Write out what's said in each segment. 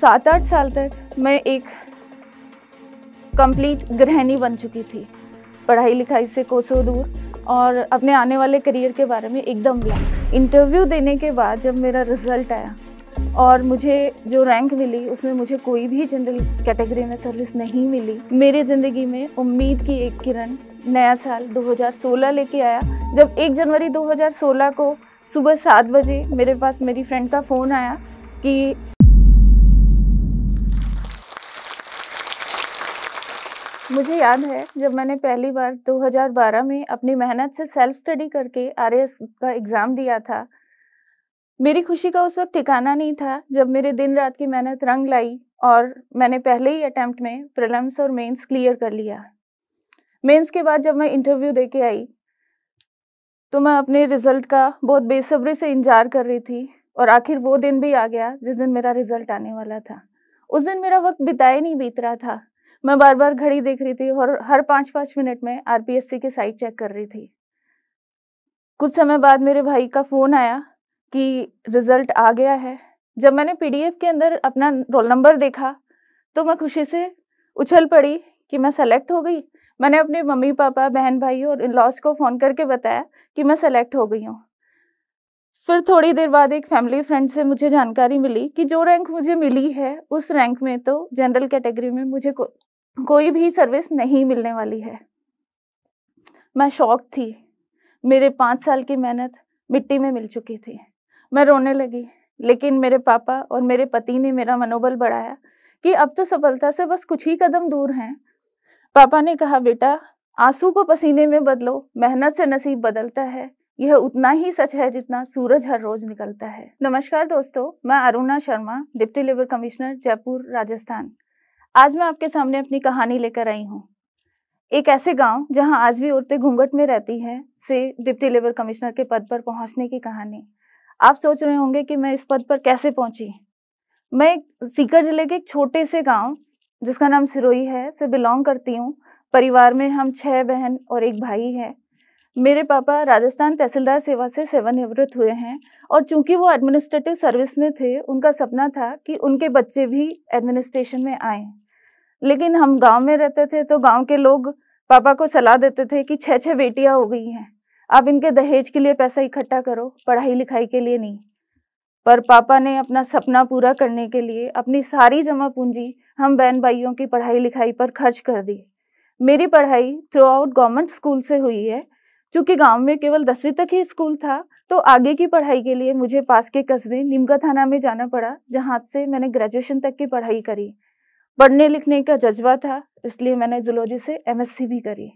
सात आठ साल तक मैं एक कंप्लीट गृहिणी बन चुकी थी पढ़ाई लिखाई से कोसों दूर और अपने आने वाले करियर के बारे में एकदम ब्लैंक इंटरव्यू देने के बाद जब मेरा रिजल्ट आया और मुझे जो रैंक मिली उसमें मुझे कोई भी जनरल कैटेगरी में सर्विस नहीं मिली मेरी ज़िंदगी में उम्मीद की एक किरण नया साल 2016 लेके आया जब 1 जनवरी 2016 को सुबह सात बजे मेरे पास मेरी फ्रेंड का फ़ोन आया कि मुझे याद है जब मैंने पहली बार 2012 में अपनी मेहनत से सेल्फ स्टडी करके आर का एग्ज़ाम दिया था मेरी खुशी का उस वक्त ठिकाना नहीं था जब मेरे दिन रात की मेहनत रंग लाई और मैंने पहले ही अटैम्प्ट में प्रलम्स और मेंस क्लियर कर लिया मेंस के बाद जब मैं इंटरव्यू दे के आई तो मैं अपने रिज़ल्ट का बहुत बेसब्री से इंतजार कर रही थी और आखिर वो दिन भी आ गया जिस दिन मेरा रिज़ल्ट आने वाला था उस दिन मेरा वक्त बिताए नहीं बीत रहा था मैं बार बार घड़ी देख रही थी और हर पाँच पाँच मिनट में आरपीएससी की साइट चेक कर रही थी कुछ समय बाद मेरे भाई का फ़ोन आया कि रिज़ल्ट आ गया है जब मैंने पीडीएफ के अंदर अपना रोल नंबर देखा तो मैं खुशी से उछल पड़ी कि मैं सेलेक्ट हो गई मैंने अपने मम्मी पापा बहन भाई और इन लॉस को फ़ोन करके बताया कि मैं सेलेक्ट हो गई हूँ फिर थोड़ी देर बाद एक फैमिली फ्रेंड से मुझे जानकारी मिली कि जो रैंक मुझे मिली है उस रैंक में तो जनरल कैटेगरी में मुझे को, कोई भी सर्विस नहीं मिलने वाली है मैं शौक थी मेरे पाँच साल की मेहनत मिट्टी में मिल चुकी थी मैं रोने लगी लेकिन मेरे पापा और मेरे पति ने मेरा मनोबल बढ़ाया कि अब तो सफलता से बस कुछ ही कदम दूर हैं पापा ने कहा बेटा आंसू को पसीने में बदलो मेहनत से नसीब बदलता है यह उतना ही सच है जितना सूरज हर रोज निकलता है नमस्कार दोस्तों मैं Aruna Sharma deputy labour commissioner Jaipur Rajasthan आज मैं आपके सामने अपनी कहानी लेकर आई हूँ एक ऐसे गांव जहां आज भी औरतें घूंघट में रहती हैं से डिप्टी लेबर कमिश्नर के पद पर पहुंचने की कहानी आप सोच रहे होंगे कि मैं इस पद पर कैसे पहुंची मैं सीकर जिले के एक छोटे से गांव जिसका नाम सिरोही है से बिलोंग करती हूँ परिवार में हम छह बहन और एक भाई है मेरे पापा राजस्थान तहसीलदार सेवा से सेवानिवृत्त हुए हैं और चूंकि वो एडमिनिस्ट्रेटिव सर्विस में थे उनका सपना था कि उनके बच्चे भी एडमिनिस्ट्रेशन में आए लेकिन हम गांव में रहते थे तो गांव के लोग पापा को सलाह देते थे कि छः छः बेटियां हो गई हैं आप इनके दहेज के लिए पैसा इकट्ठा करो पढ़ाई लिखाई के लिए नहीं पर पापा ने अपना सपना पूरा करने के लिए अपनी सारी जमा पूंजी हम बहन भाइयों की पढ़ाई लिखाई पर खर्च कर दी मेरी पढ़ाई थ्रू आउट गवर्नमेंट स्कूल से हुई है चूंकि गांव में केवल दसवीं तक ही स्कूल था तो आगे की पढ़ाई के लिए मुझे पास के कस्बे निमका थाना में जाना पड़ा जहाँ से मैंने ग्रेजुएशन तक की पढ़ाई करी पढ़ने लिखने का जज्बा था इसलिए मैंने जुलॉजी से एमएससी भी करी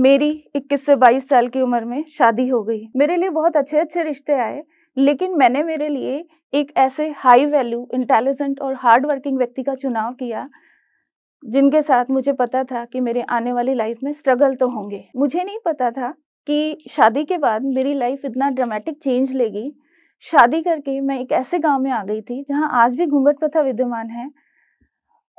मेरी 21 से 22 साल की उम्र में शादी हो गई मेरे लिए बहुत अच्छे अच्छे रिश्ते आए लेकिन मैंने मेरे लिए एक ऐसे हाई वैल्यू इंटेलिजेंट और हार्ड वर्किंग व्यक्ति का चुनाव किया जिनके साथ मुझे पता था कि मेरे आने वाली लाइफ में स्ट्रगल तो होंगे मुझे नहीं पता था कि शादी के बाद मेरी लाइफ इतना ड्रामेटिक चेंज लेगी शादी करके मैं एक ऐसे गांव में आ गई थी जहां आज भी घूंघट प्रथा विद्यमान है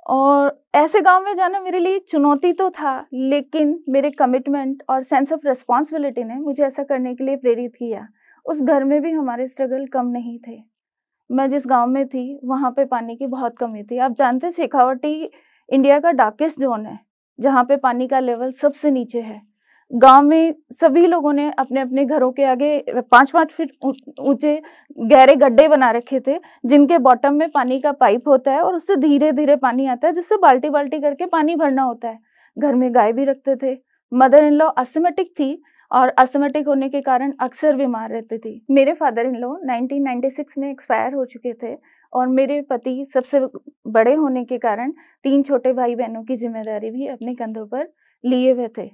और ऐसे गांव में जाना मेरे लिए एक चुनौती तो था लेकिन मेरे कमिटमेंट और सेंस ऑफ रिस्पॉन्सिबिलिटी ने मुझे ऐसा करने के लिए प्रेरित किया उस घर में भी हमारे स्ट्रगल कम नहीं थे मैं जिस गांव में थी वहां पे पानी की बहुत कमी थी आप जानते शेखावटी इंडिया का डार्केस्ट जोन है जहाँ पे पानी का लेवल सबसे नीचे है गांव में सभी लोगों ने अपने अपने घरों के आगे पाँच पाँच फीट ऊंचे गहरे गड्ढे बना रखे थे जिनके बॉटम में पानी का पाइप होता है और उससे धीरे धीरे पानी आता है जिससे बाल्टी बाल्टी करके पानी भरना होता है घर में गाय भी रखते थे मदर इन लॉ अस्थमेटिक थी और असमेटिक होने के कारण अक्सर बीमार रहती थी मेरे फादर इन लो 1996 में एक्सपायर हो चुके थे और मेरे पति सबसे बड़े होने के कारण तीन छोटे भाई बहनों की जिम्मेदारी भी अपने कंधों पर लिए हुए थे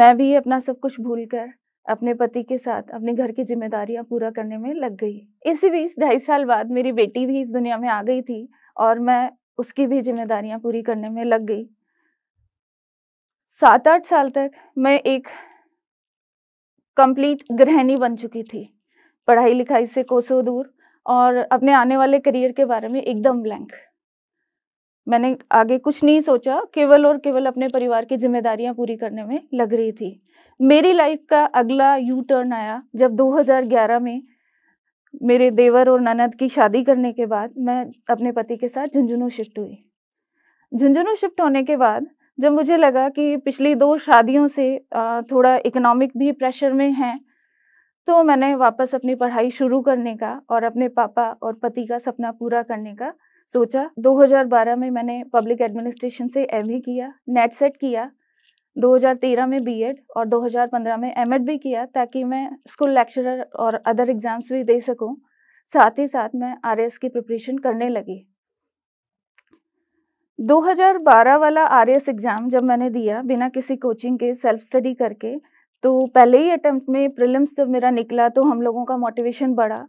मैं भी अपना सब कुछ भूल कर अपने पति के साथ अपने घर की जिम्मेदारियां पूरा करने में लग गई इसी बीच ढाई साल बाद मेरी बेटी भी इस दुनिया में आ गई थी और मैं उसकी भी जिम्मेदारियां पूरी करने में लग गई सात आठ साल तक मैं एक कंप्लीट गृहिणी बन चुकी थी पढ़ाई लिखाई से कोसों दूर और अपने आने वाले करियर के बारे में एकदम ब्लैंक मैंने आगे कुछ नहीं सोचा केवल और केवल अपने परिवार की जिम्मेदारियां पूरी करने में लग रही थी मेरी लाइफ का अगला यू टर्न आया जब 2011 में मेरे देवर और ननद की शादी करने के बाद मैं अपने पति के साथ झुंझुनू शिफ्ट हुई झुंझुनू शिफ्ट होने के बाद जब मुझे लगा कि पिछली दो शादियों से थोड़ा इकोनॉमिक भी प्रेशर में है तो मैंने वापस अपनी पढ़ाई शुरू करने का और अपने पापा और पति का सपना पूरा करने का सोचा 2012 में मैंने पब्लिक एडमिनिस्ट्रेशन से एम e किया नेट सेट किया 2013 में बीएड और 2015 में एमएड भी किया ताकि मैं स्कूल लेक्चरर और अदर एग्ज़ाम्स भी दे सकूं साथ ही साथ मैं आरएस की प्रिपरेशन करने लगी 2012 वाला आर एग्ज़ाम जब मैंने दिया बिना किसी कोचिंग के सेल्फ स्टडी करके तो पहले ही अटैम्प्ट में प्रिलिम्स जब मेरा निकला तो हम लोगों का मोटिवेशन बढ़ा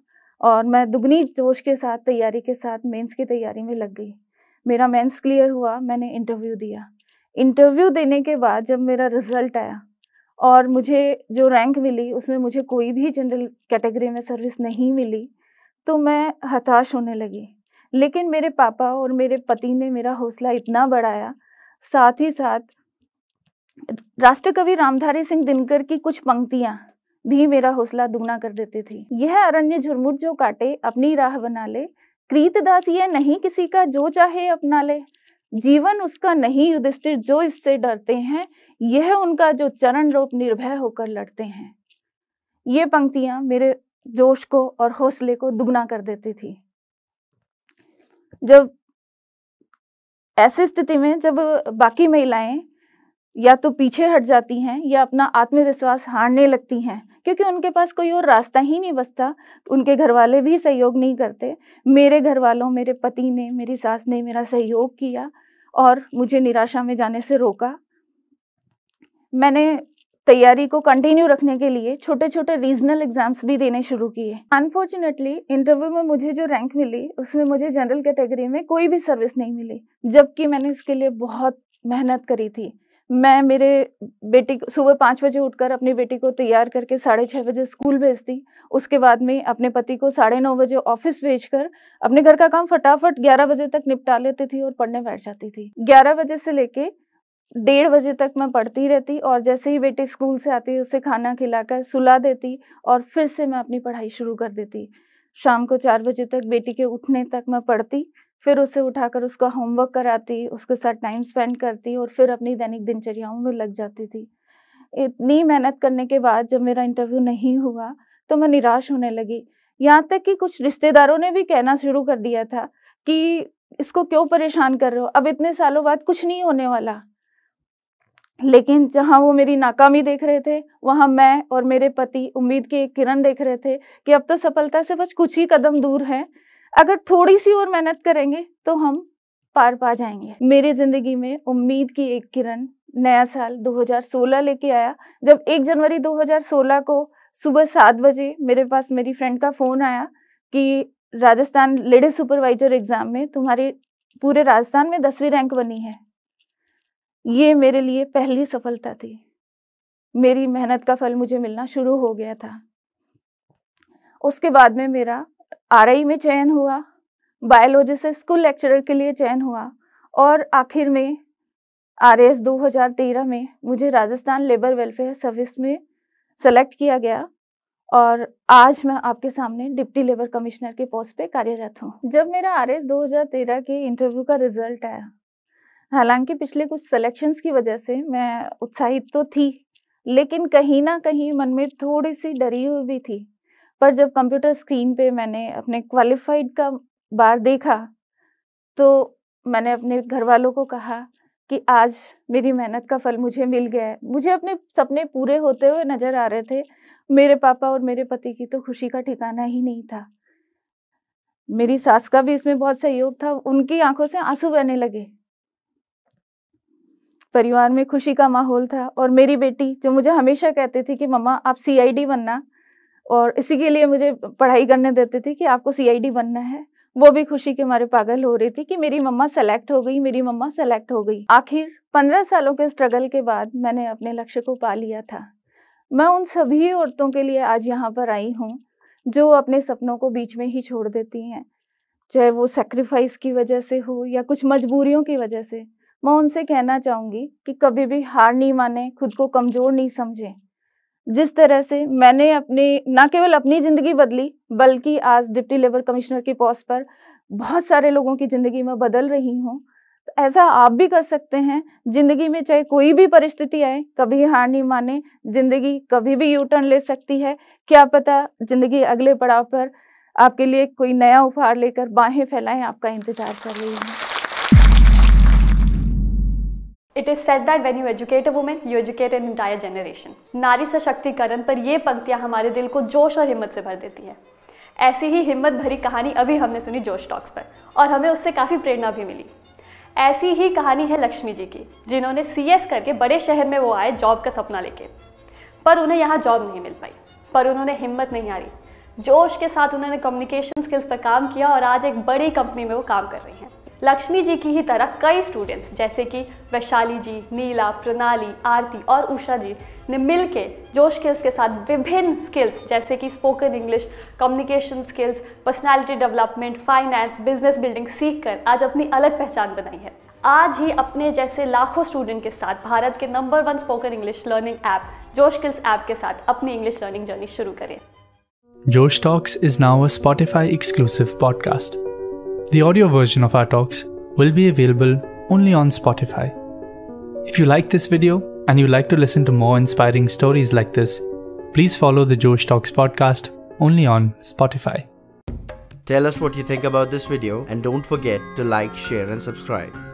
और मैं दुगनी जोश के साथ तैयारी के साथ मेंस की तैयारी में लग गई मेरा मेंस क्लियर हुआ मैंने इंटरव्यू दिया इंटरव्यू देने के बाद जब मेरा रिजल्ट आया और मुझे जो रैंक मिली उसमें मुझे कोई भी जनरल कैटेगरी में सर्विस नहीं मिली तो मैं हताश होने लगी लेकिन मेरे पापा और मेरे पति ने मेरा हौसला इतना बढ़ाया साथ ही साथ राष्ट्रकवि रामधारी सिंह दिनकर की कुछ पंक्तियां भी मेरा हौसला दुगना कर देती थी यह अरण्य झुरमुट जो काटे अपनी राह बना ले दास यह नहीं किसी का जो चाहे अपना ले जीवन उसका नहीं युधिष्ठिर जो इससे डरते हैं यह उनका जो चरण रूप निर्भय होकर लड़ते हैं ये पंक्तियां मेरे जोश को और हौसले को दुगना कर देती थी जब ऐसी स्थिति में जब बाकी महिलाएं या तो पीछे हट जाती हैं या अपना आत्मविश्वास हारने लगती हैं क्योंकि उनके पास कोई और रास्ता ही नहीं बचता उनके घर वाले भी सहयोग नहीं करते मेरे घर वालों मेरे पति ने मेरी सास ने मेरा सहयोग किया और मुझे निराशा में जाने से रोका मैंने तैयारी को कंटिन्यू रखने के लिए छोटे छोटे रीजनल एग्जाम्स भी देने शुरू किए अनफॉर्चुनेटली इंटरव्यू में मुझे जो रैंक मिली उसमें मुझे जनरल कैटेगरी में कोई भी सर्विस नहीं मिली जबकि मैंने इसके लिए बहुत मेहनत करी थी मैं मेरे बेटी सुबह पाँच बजे उठकर अपनी बेटी को तैयार करके साढ़े छः बजे स्कूल भेजती उसके बाद में अपने पति को साढ़े नौ बजे ऑफिस भेजकर अपने घर का काम फटाफट ग्यारह बजे तक निपटा लेती थी और पढ़ने बैठ जाती थी ग्यारह बजे से लेके डेढ़ बजे तक मैं पढ़ती रहती और जैसे ही बेटी स्कूल से आती उसे खाना खिलाकर सुला देती और फिर से मैं अपनी पढ़ाई शुरू कर देती शाम को चार बजे तक बेटी के उठने तक मैं पढ़ती फिर उसे उठाकर उसका होमवर्क कराती उसके साथ टाइम स्पेंड करती और फिर अपनी दैनिक दिनचर्याओं में लग जाती थी इतनी मेहनत करने के बाद जब मेरा इंटरव्यू नहीं हुआ तो मैं निराश होने लगी यहाँ तक कि कुछ रिश्तेदारों ने भी कहना शुरू कर दिया था कि इसको क्यों परेशान कर रहे हो अब इतने सालों बाद कुछ नहीं होने वाला लेकिन जहाँ वो मेरी नाकामी देख रहे थे वहाँ मैं और मेरे पति उम्मीद की एक किरण देख रहे थे कि अब तो सफलता से बस कुछ ही कदम दूर हैं अगर थोड़ी सी और मेहनत करेंगे तो हम पार पा जाएंगे मेरे जिंदगी में उम्मीद की एक किरण नया साल 2016 लेके आया जब 1 जनवरी 2016 को सुबह सात बजे मेरे पास मेरी फ्रेंड का फ़ोन आया कि राजस्थान लेडीज सुपरवाइजर एग्ज़ाम में तुम्हारी पूरे राजस्थान में दसवीं रैंक बनी है ये मेरे लिए पहली सफलता थी मेरी मेहनत का फल मुझे मिलना शुरू हो गया था उसके बाद में मेरा आर में चयन हुआ बायोलॉजी से स्कूल लेक्चरर के लिए चयन हुआ और आखिर में आर एस दो हजार तेरह में मुझे राजस्थान लेबर वेलफेयर सर्विस में सेलेक्ट किया गया और आज मैं आपके सामने डिप्टी लेबर कमिश्नर के पोस्ट पे कार्यरत हूँ जब मेरा आर एस दो हजार तेरह के इंटरव्यू का रिजल्ट आया हालांकि पिछले कुछ सिलेक्शंस की वजह से मैं उत्साहित तो थी लेकिन कहीं ना कहीं मन में थोड़ी सी डरी हुई भी थी पर जब कंप्यूटर स्क्रीन पे मैंने अपने क्वालिफाइड का बार देखा तो मैंने अपने घर वालों को कहा कि आज मेरी मेहनत का फल मुझे मिल गया है मुझे अपने सपने पूरे होते हुए नज़र आ रहे थे मेरे पापा और मेरे पति की तो खुशी का ठिकाना ही नहीं था मेरी सास का भी इसमें बहुत सहयोग था उनकी आंखों से आंसू बहने लगे परिवार में खुशी का माहौल था और मेरी बेटी जो मुझे हमेशा कहती थी कि मम्मा आप सीआईडी बनना और इसी के लिए मुझे पढ़ाई करने देते थे कि आपको सीआईडी बनना है वो भी खुशी के मारे पागल हो रही थी कि मेरी मम्मा सेलेक्ट हो गई मेरी मम्मा सेलेक्ट हो गई आखिर पंद्रह सालों के स्ट्रगल के बाद मैंने अपने लक्ष्य को पा लिया था मैं उन सभी औरतों के लिए आज यहाँ पर आई हूँ जो अपने सपनों को बीच में ही छोड़ देती हैं चाहे वो सेक्रीफाइस की वजह से हो या कुछ मजबूरियों की वजह से मैं उनसे कहना चाहूंगी कि कभी भी हार नहीं माने खुद को कमज़ोर नहीं समझे जिस तरह से मैंने अपने ना केवल अपनी ज़िंदगी बदली बल्कि आज डिप्टी लेबर कमिश्नर की पोस्ट पर बहुत सारे लोगों की ज़िंदगी में बदल रही हूँ तो ऐसा आप भी कर सकते हैं ज़िंदगी में चाहे कोई भी परिस्थिति आए कभी हार नहीं माने ज़िंदगी कभी भी यू टर्न ले सकती है क्या पता ज़िंदगी अगले पड़ाव पर आपके लिए कोई नया उपहार लेकर बाहें फैलाएं आपका इंतज़ार कर रही है it is said that when you educate a woman you educate an entire generation नारी सशक्तिकरण पर ये पंक्तियाँ हमारे दिल को जोश और हिम्मत से भर देती है ऐसी ही हिम्मत भरी कहानी अभी हमने सुनी जोश टॉक्स पर और हमें उससे काफ़ी प्रेरणा भी मिली ऐसी ही कहानी है लक्ष्मी जी की जिन्होंने सी एस करके बड़े शहर में वो आए जॉब का सपना लेके पर उन्हें यहाँ जॉब नहीं मिल पाई पर उन्होंने हिम्मत नहीं हारी जोश के साथ उन्होंने कम्युनिकेशन स्किल्स पर काम किया और आज एक बड़ी कंपनी में वो काम कर रही हैं लक्ष्मी जी की ही तरह कई स्टूडेंट्स जैसे कि वैशाली जी नीला प्रणाली आरती और उषा जी ने मिल के जोश स्किल्स के साथ विभिन्न स्किल्स जैसे कि spoken English communication skills personality development finance business building सीख कर आज अपनी अलग पहचान बनाई है आज ही अपने जैसे लाखों स्टूडेंट के साथ भारत के number one spoken English learning app Josh skills app के साथ अपनी इंग्लिश लर्निंग जर्नी शुरू करें Josh talks is now a Spotify exclusive podcast The audio version of our talks will be available only on Spotify. If you like this video and you'd like to listen to more inspiring stories like this, please follow the Josh Talks podcast only on Spotify. Tell us what you think about this video and don't forget to like, share, and subscribe.